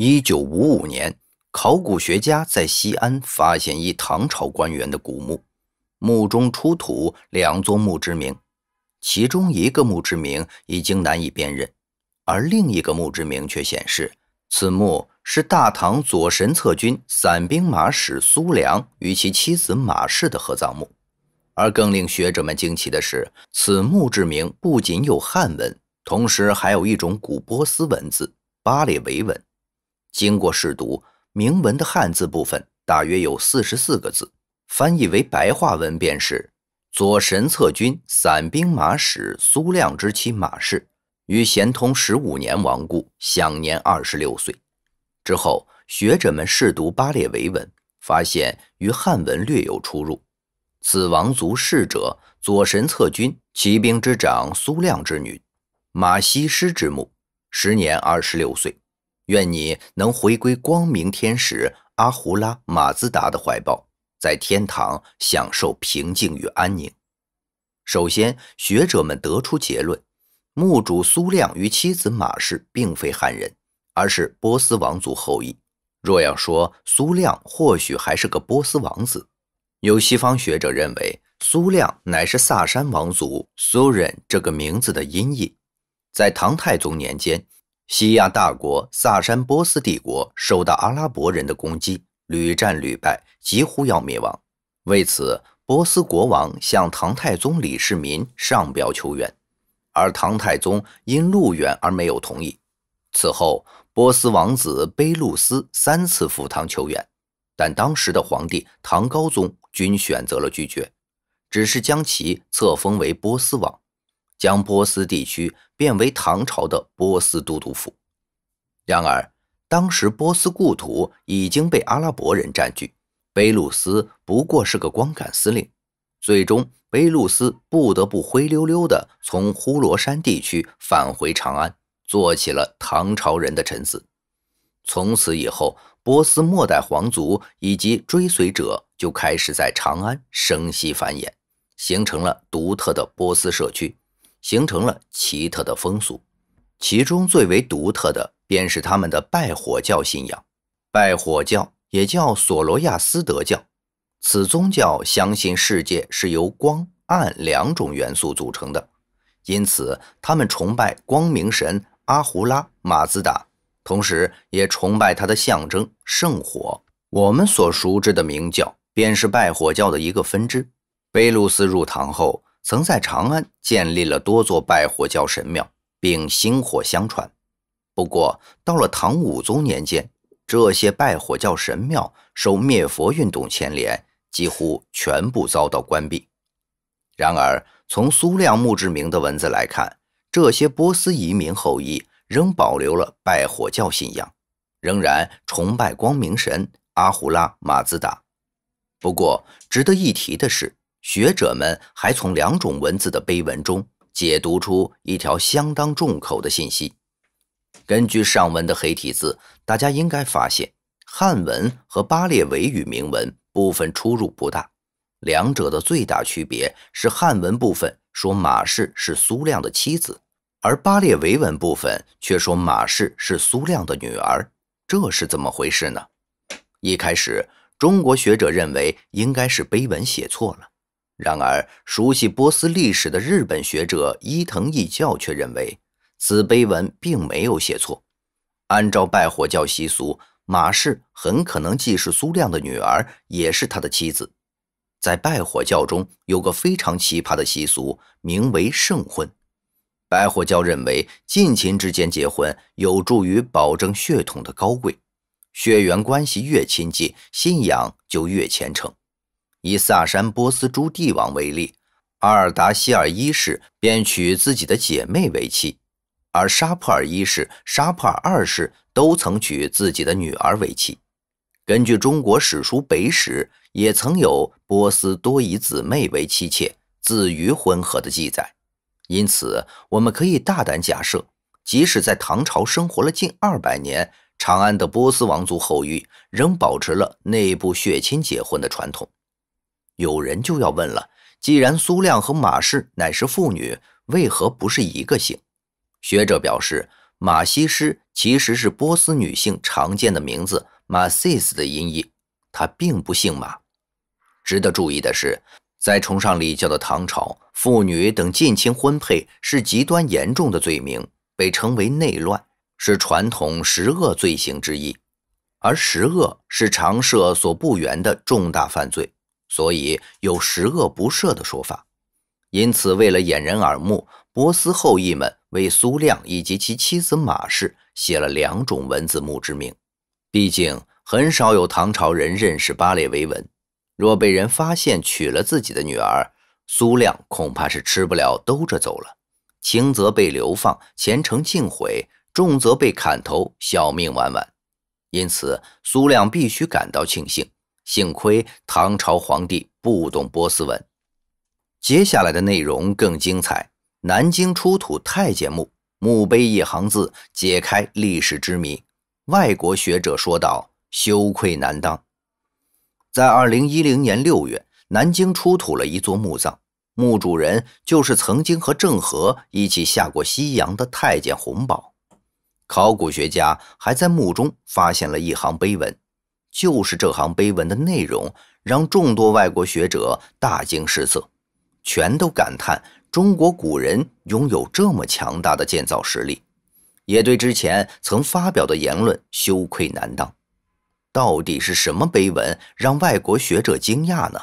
一九五五年，考古学家在西安发现一唐朝官员的古墓，墓中出土两座墓志铭，其中一个墓志铭已经难以辨认，而另一个墓志铭却显示此墓是大唐左神策军散兵马使苏良与其妻子马氏的合葬墓。而更令学者们惊奇的是，此墓志铭不仅有汉文，同时还有一种古波斯文字——巴列维文。经过试读，铭文的汉字部分大约有四十四个字，翻译为白话文便是：“左神策军散兵马使苏亮之妻马氏，于咸通十五年亡故，享年二十六岁。”之后，学者们试读巴列维文，发现与汉文略有出入。此王族逝者，左神策军骑兵之长苏亮之女，马西施之母，时年二十六岁。愿你能回归光明天使阿胡拉马兹达的怀抱，在天堂享受平静与安宁。首先，学者们得出结论：墓主苏亮与妻子马氏并非汉人，而是波斯王族后裔。若要说苏亮，或许还是个波斯王子。有西方学者认为，苏亮乃是萨珊王族苏忍这个名字的音译，在唐太宗年间。西亚大国萨珊波斯帝国受到阿拉伯人的攻击，屡战屡败，几乎要灭亡。为此，波斯国王向唐太宗李世民上表求援，而唐太宗因路远而没有同意。此后，波斯王子卑路斯三次赴唐求援，但当时的皇帝唐高宗均选择了拒绝，只是将其册封为波斯王，将波斯地区。变为唐朝的波斯都督府。然而，当时波斯故土已经被阿拉伯人占据，贝鲁斯不过是个光杆司令。最终，贝鲁斯不得不灰溜溜地从呼罗山地区返回长安，做起了唐朝人的臣子。从此以后，波斯末代皇族以及追随者就开始在长安生息繁衍，形成了独特的波斯社区。形成了奇特的风俗，其中最为独特的便是他们的拜火教信仰。拜火教也叫索罗亚斯德教，此宗教相信世界是由光暗两种元素组成的，因此他们崇拜光明神阿胡拉马兹达，同时也崇拜他的象征圣火。我们所熟知的明教便是拜火教的一个分支。贝露斯入唐后。曾在长安建立了多座拜火教神庙，并薪火相传。不过，到了唐武宗年间，这些拜火教神庙受灭佛运动牵连，几乎全部遭到关闭。然而，从苏亮墓志铭的文字来看，这些波斯移民后裔仍保留了拜火教信仰，仍然崇拜光明神阿胡拉马兹达。不过，值得一提的是。学者们还从两种文字的碑文中解读出一条相当重口的信息。根据上文的黑体字，大家应该发现，汉文和巴列维语铭文部分出入不大，两者的最大区别是汉文部分说马氏是苏亮的妻子，而巴列维文部分却说马氏是苏亮的女儿。这是怎么回事呢？一开始，中国学者认为应该是碑文写错了。然而，熟悉波斯历史的日本学者伊藤义教却认为，此碑文并没有写错。按照拜火教习俗，马氏很可能既是苏亮的女儿，也是他的妻子。在拜火教中，有个非常奇葩的习俗，名为圣婚。拜火教认为，近亲之间结婚有助于保证血统的高贵，血缘关系越亲近，信仰就越虔诚。以萨珊波斯诸帝王为例，阿尔达希尔一世便娶自己的姐妹为妻，而沙普尔一世、沙普尔二世都曾娶自己的女儿为妻。根据中国史书《北史》，也曾有波斯多以姊妹为妻妾、子于婚合的记载。因此，我们可以大胆假设，即使在唐朝生活了近二百年，长安的波斯王族后裔仍保持了内部血亲结婚的传统。有人就要问了：既然苏亮和马氏乃是父女，为何不是一个姓？学者表示，马西施其实是波斯女性常见的名字马西斯的音译，她并不姓马。值得注意的是，在崇尚礼教的唐朝，妇女等近亲婚配是极端严重的罪名，被称为内乱，是传统十恶罪行之一，而十恶是常赦所不原的重大犯罪。所以有十恶不赦的说法，因此为了掩人耳目，波斯后裔们为苏亮以及其妻子马氏写了两种文字墓志铭。毕竟很少有唐朝人认识巴列维文，若被人发现娶了自己的女儿，苏亮恐怕是吃不了兜着走了，轻则被流放，前程尽毁；重则被砍头，小命完完。因此，苏亮必须感到庆幸。幸亏唐朝皇帝不懂波斯文，接下来的内容更精彩。南京出土太监墓，墓碑一行字解开历史之谜。外国学者说道：“羞愧难当。”在二零一零年六月，南京出土了一座墓葬，墓主人就是曾经和郑和一起下过西洋的太监洪宝。考古学家还在墓中发现了一行碑文。就是这行碑文的内容，让众多外国学者大惊失色，全都感叹中国古人拥有这么强大的建造实力，也对之前曾发表的言论羞愧难当。到底是什么碑文让外国学者惊讶呢？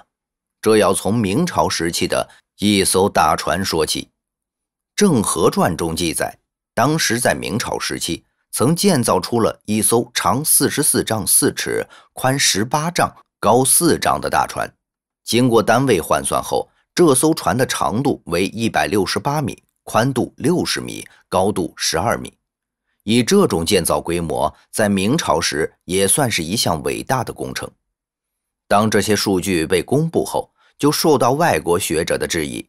这要从明朝时期的一艘大船说起，《郑和传》中记载，当时在明朝时期。曾建造出了一艘长四十四丈四尺、宽十八丈、高四丈的大船，经过单位换算后，这艘船的长度为一百六十八米，宽度六十米，高度十二米。以这种建造规模，在明朝时也算是一项伟大的工程。当这些数据被公布后，就受到外国学者的质疑。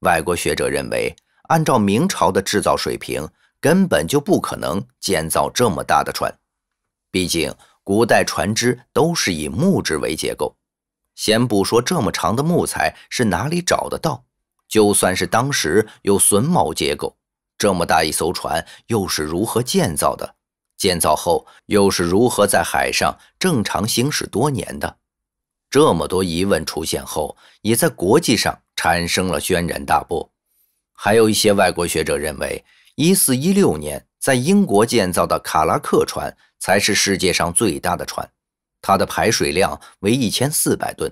外国学者认为，按照明朝的制造水平。根本就不可能建造这么大的船，毕竟古代船只都是以木质为结构。先不说这么长的木材是哪里找得到，就算是当时有榫卯结构，这么大一艘船又是如何建造的？建造后又是如何在海上正常行驶多年的？这么多疑问出现后，也在国际上产生了轩然大波。还有一些外国学者认为。一四一六年，在英国建造的卡拉克船才是世界上最大的船，它的排水量为一千四百吨。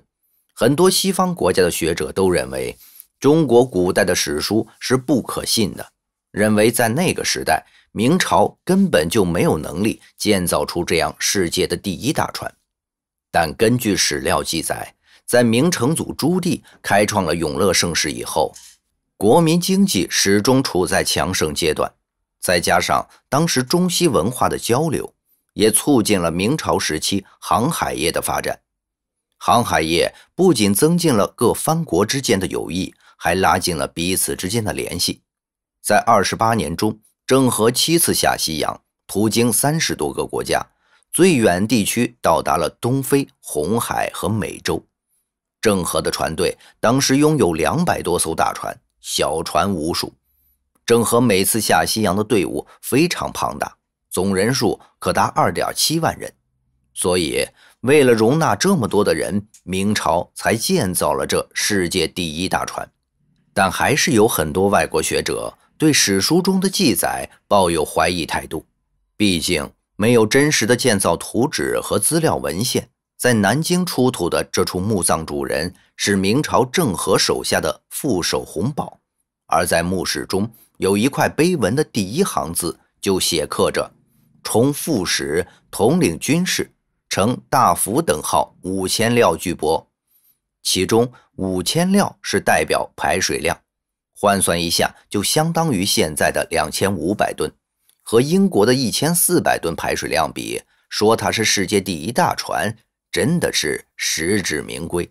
很多西方国家的学者都认为，中国古代的史书是不可信的，认为在那个时代，明朝根本就没有能力建造出这样世界的第一大船。但根据史料记载，在明成祖朱棣开创了永乐盛世以后。国民经济始终处在强盛阶段，再加上当时中西文化的交流，也促进了明朝时期航海业的发展。航海业不仅增进了各藩国之间的友谊，还拉近了彼此之间的联系。在二十八年中，郑和七次下西洋，途经三十多个国家，最远地区到达了东非、红海和美洲。郑和的船队当时拥有两百多艘大船。小船无数，郑和每次下西洋的队伍非常庞大，总人数可达二点七万人，所以为了容纳这么多的人，明朝才建造了这世界第一大船。但还是有很多外国学者对史书中的记载抱有怀疑态度，毕竟没有真实的建造图纸和资料文献。在南京出土的这处墓葬主人是明朝郑和手下的副手洪宝，而在墓室中有一块碑文的第一行字就写刻着：“充副使统领军事，乘大福等号五千料巨帛”，其中五千料是代表排水量，换算一下就相当于现在的两千五百吨，和英国的一千四百吨排水量比，说它是世界第一大船。真的是实至名归。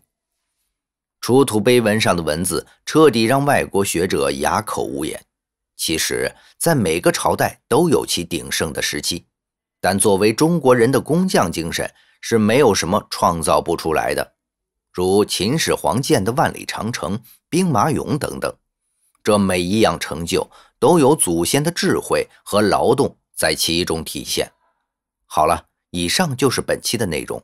出土碑文上的文字彻底让外国学者哑口无言。其实，在每个朝代都有其鼎盛的时期，但作为中国人的工匠精神是没有什么创造不出来的。如秦始皇建的万里长城、兵马俑等等，这每一样成就都有祖先的智慧和劳动在其中体现。好了，以上就是本期的内容。